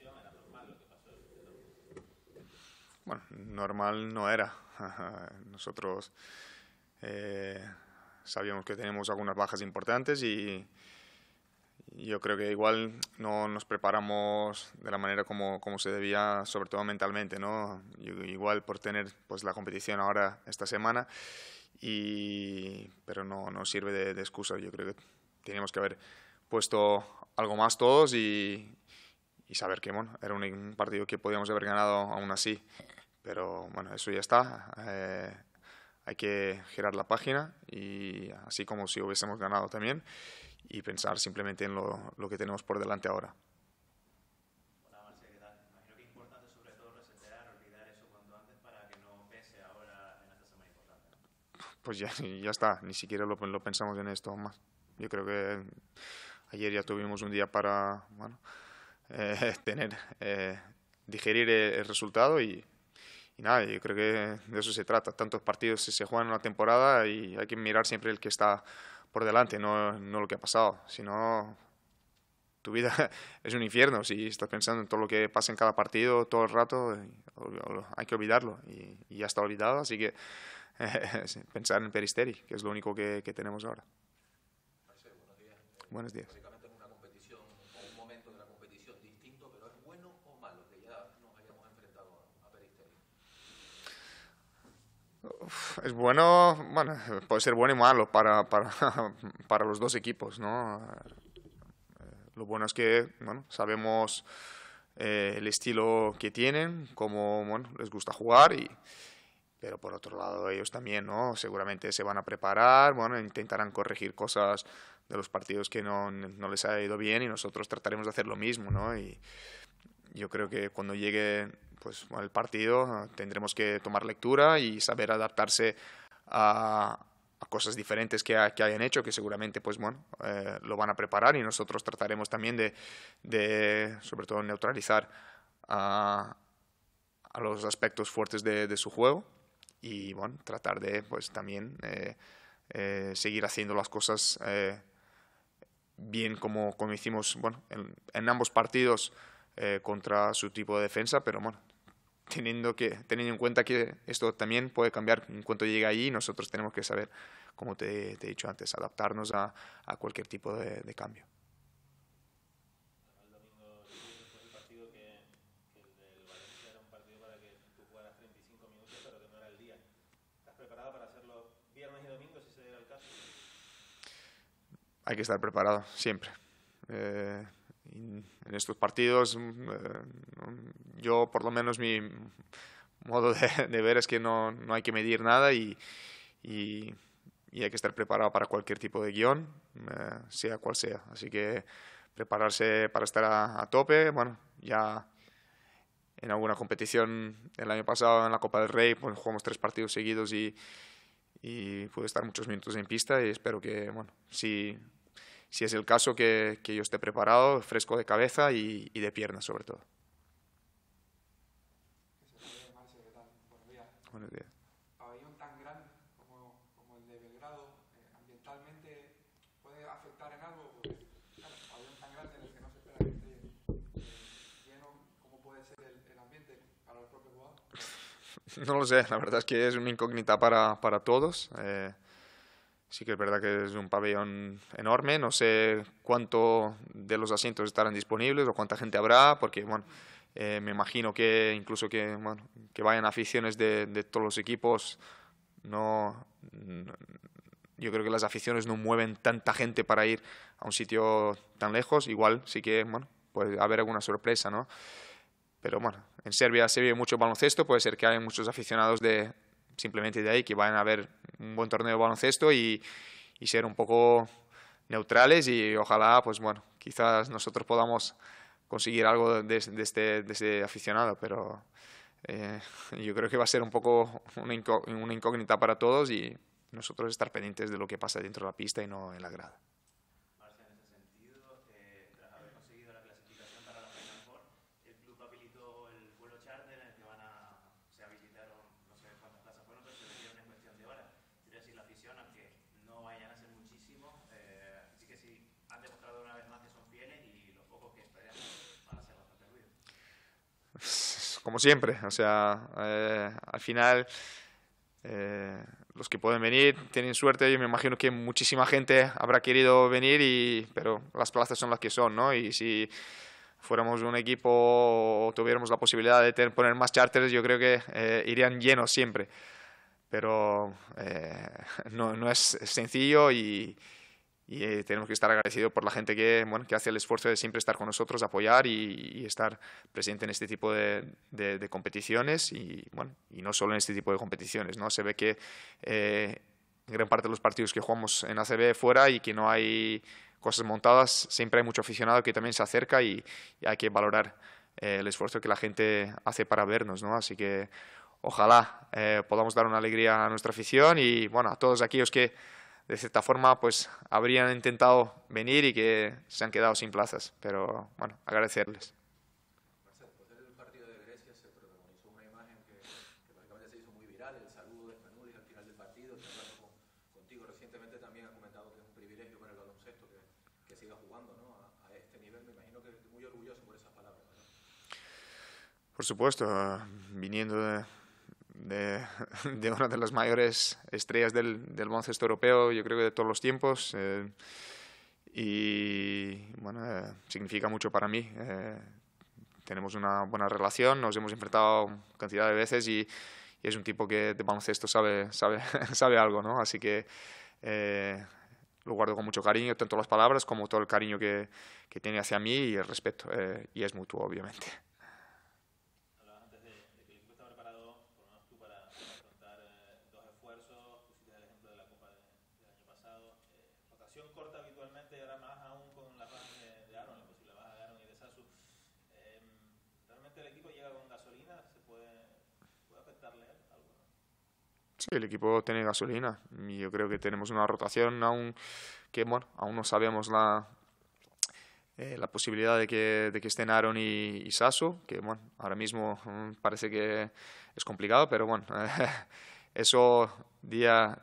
era normal lo que pasó. Bueno, normal no era. Nosotros eh, sabíamos que tenemos algunas bajas importantes y yo creo que igual no nos preparamos de la manera como, se debía, sobre todo mentalmente, ¿no? Igual por tener pues, la competición ahora esta semana, pero no, no sirve de, de excusa. Yo creo que teníamos que haber puesto algo más todos y, y saber que bueno, era un partido que podíamos haber ganado aún así. Pero bueno, eso ya está. Eh, hay que girar la página y así como si hubiésemos ganado también y pensar simplemente en lo, lo que tenemos por delante ahora. Pues ya, ya está, ni siquiera lo, lo pensamos en esto más. Yo creo que ayer ya tuvimos un día para, bueno, eh, tener, eh, digerir el, resultado y, nada, yo creo que de eso se trata. Tantos partidos se juegan en una temporada y hay que mirar siempre el que está por delante, no, no lo que ha pasado. Si no, tu vida es un infierno si estás pensando en todo lo que pasa en cada partido todo el rato hay que olvidarlo y, ya está olvidado así que pensar en Peristeri que es lo único que, tenemos ahora buenos días. es bueno, bueno, puede ser bueno y malo para, los dos equipos, ¿no? Eh, lo bueno es que, bueno, sabemos eh, el estilo que tienen, cómo, bueno, les gusta jugar y, pero por otro lado ellos también, ¿no? Seguramente se van a preparar, bueno, intentarán corregir cosas de los partidos que no, les ha ido bien y nosotros trataremos de hacer lo mismo, ¿no? yo creo que cuando llegue pues, el partido tendremos que tomar lectura y saber adaptarse a, cosas diferentes que, que, hayan hecho, que seguramente pues, bueno, eh, lo van a preparar y nosotros trataremos también de, de sobre todo, neutralizar a, a los aspectos fuertes de, de, su juego y bueno, tratar de pues, también eh, eh, seguir haciendo las cosas bien como, como hicimos bueno, en ambos partidos. Eh, contra su tipo de defensa, pero bueno, teniendo, que, teniendo en cuenta que esto también puede cambiar en cuanto llegue ahí, nosotros tenemos que saber, como te, he dicho antes, adaptarnos a, a cualquier tipo de, cambio. hay que estar preparado siempre. Eh, en estos partidos, mm, eh, yo por lo menos mi modo de, ver es que no, no, hay que medir nada y, y, hay que estar preparado para cualquier tipo de guión, eh, sea cual sea. Así que prepararse para estar a, tope, bueno, ya en alguna competición el año pasado en la Copa del Rey pues, jugamos tres partidos seguidos y, y pude estar muchos minutos en pista y espero que, bueno, si si es el caso, que, que yo esté preparado, fresco de cabeza y, y de piernas sobre todo. Buenos días. Pabellón tan grande como, como el de Belgrado, eh, ambientalmente puede afectar en algo, porque claro, pabellón tan grande en el que no se espera que esté eh, lleno, ¿cómo puede ser el, el, ambiente para los propios jugador? No lo sé, la verdad es que es una incógnita para, para todos. Eh, Sí que es verdad que es un pabellón enorme, no sé cuánto de los asientos estarán disponibles o cuánta gente habrá, porque bueno, eh, me imagino que incluso que, que vayan aficiones de, de, todos los equipos, no, yo creo que las aficiones no mueven tanta gente para ir a un sitio tan lejos, igual sí que bueno, puede haber alguna sorpresa, ¿no? Pero bueno, en Serbia se vive mucho baloncesto, puede ser que haya muchos aficionados de, simplemente de ahí que vayan a ver un buen torneo de baloncesto y, ser un poco neutrales y ojalá, pues bueno, quizás nosotros podamos conseguir algo de, este, este, aficionado, pero eh, yo creo que va a ser un poco una incógnita para todos y nosotros estar pendientes de lo que pasa dentro de la pista y no en la grada. como siempre, o sea, eh, al final eh, los que pueden venir tienen suerte, yo me imagino que muchísima gente habrá querido venir, y, pero las plazas son las que son, ¿no? Y si fuéramos un equipo o tuviéramos la posibilidad de tener, poner más charters, yo creo que eh, irían llenos siempre. Pero no, no es sencillo y, y eh, tenemos que estar agradecidos por la gente que, bueno, que hace el esfuerzo de siempre estar con nosotros, apoyar y, estar presente en este tipo de, competiciones y, bueno, y no solo en este tipo de competiciones. ¿no? Se ve que eh, gran parte de los partidos que jugamos en ACB fuera y que no hay cosas montadas, siempre hay mucho aficionado que también se acerca y, hay que valorar eh, el esfuerzo que la gente hace para vernos. ¿no? Así que ojalá podamos dar una alegría a nuestra afición y bueno, a todos aquellos que de cierta forma, pues habrían intentado venir y que se han quedado sin plazas, pero bueno, agradecerles. Marcelo, después del partido de Grecia se protagonizó una imagen que prácticamente se hizo muy viral: el saludo de y al final del partido. hablando contigo recientemente también ha comentado que es un privilegio para el baloncesto que siga jugando a este nivel. Me imagino que es muy orgulloso por esas palabras. Por supuesto, viniendo de. de, una de las mayores estrellas del, del baloncesto europeo, yo creo que de todos los tiempos. Eh, y bueno, eh, significa mucho para mí. Eh, tenemos una buena relación, nos hemos enfrentado cantidad de veces y, es un tipo que de baloncesto sabe, sabe, sabe algo, ¿no? Así que lo guardo con mucho cariño, tanto las palabras como todo el cariño que, que tiene hacia mí y el respeto. y es mutuo, obviamente. el equipo tiene gasolina y yo creo que tenemos una rotación aún que, bueno, aún no sabemos la, eh, la posibilidad de que, de que estén Aaron y, Sasu que bueno, ahora mismo mm, parece que es complicado, pero bueno, eso día,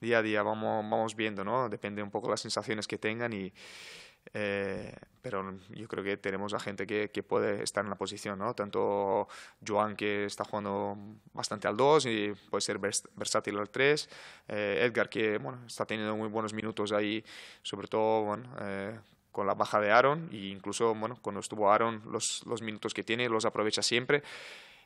día a día vamos, vamos viendo, ¿no? Depende un poco de las sensaciones que tengan y, eh, pero yo creo que tenemos a gente que, puede estar en la posición, ¿no? Tanto Joan, que está jugando bastante al 2 y puede ser versátil al 3. Eh, Edgar, que bueno, está teniendo muy buenos minutos ahí, sobre todo eh, con la baja de Aaron. E incluso bueno, cuando estuvo Aaron, los, minutos que tiene los aprovecha siempre.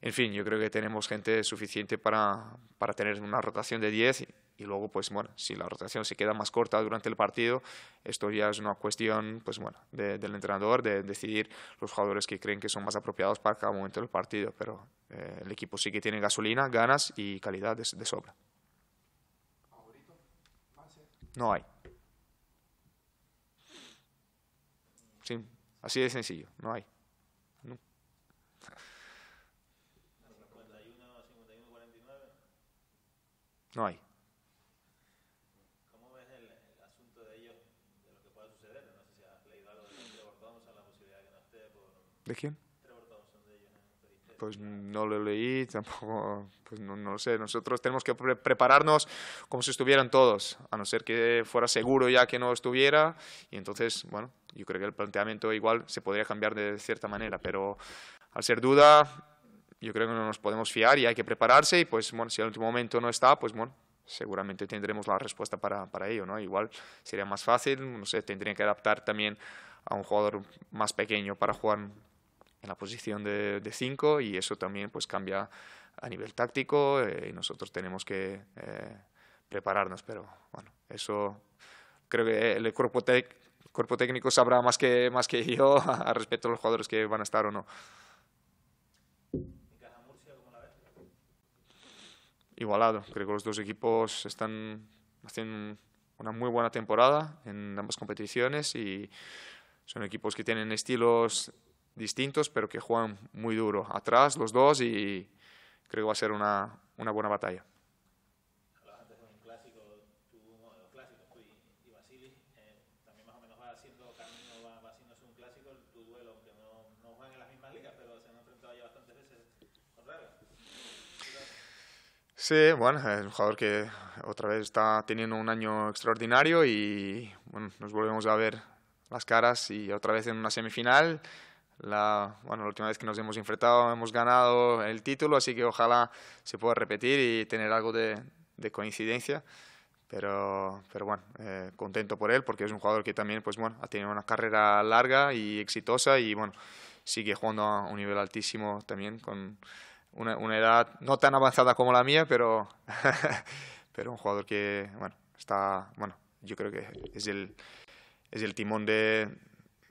En fin, yo creo que tenemos gente suficiente para, para tener una rotación de 10 y luego pues bueno si la rotación se queda más corta durante el partido esto ya es una cuestión pues bueno del entrenador de decidir los jugadores que creen que son más apropiados para cada momento del partido pero eh, el equipo sí que tiene gasolina ganas y calidad de, sobra no hay sí así de sencillo no hay no hay ¿De quién? pues no lo leí, tampoco, pues no, no sé. Nosotros tenemos que prepararnos como si estuvieran todos, a no ser que fuera seguro ya que no estuviera. Y entonces, bueno, yo creo que el planteamiento igual se podría cambiar de cierta manera, pero al ser duda, yo creo que no nos podemos fiar y hay que prepararse. Y pues, bueno, si al último momento no está, pues bueno, seguramente tendremos la respuesta para, para ello, ¿no? Igual sería más fácil, no sé, tendría que adaptar también a un jugador más pequeño para jugar en la posición de, cinco y eso también pues cambia a nivel táctico eh, y nosotros tenemos que eh, prepararnos, pero bueno, eso creo que el cuerpo, técnico sabrá más que, más que yo al respecto a los jugadores que van a estar o no. Igualado, creo que los dos equipos están haciendo una muy buena temporada en ambas competiciones y son equipos que tienen estilos distintos, pero que juegan muy duro atrás los dos y creo que va a ser una, buena batalla. Sí, bueno, es un jugador que otra vez está teniendo un año extraordinario y nos volvemos a ver las caras y otra vez en una semifinal la, bueno, la última vez que nos hemos enfrentado hemos ganado el título, así que ojalá se pueda repetir y tener algo de, coincidencia. Pero, pero bueno, eh, contento por él porque es un jugador que también pues bueno, ha tenido una carrera larga y exitosa y bueno, sigue jugando a un nivel altísimo también con una, una edad no tan avanzada como la mía, pero, pero un jugador que bueno, está, bueno, yo creo que es el, es el timón de,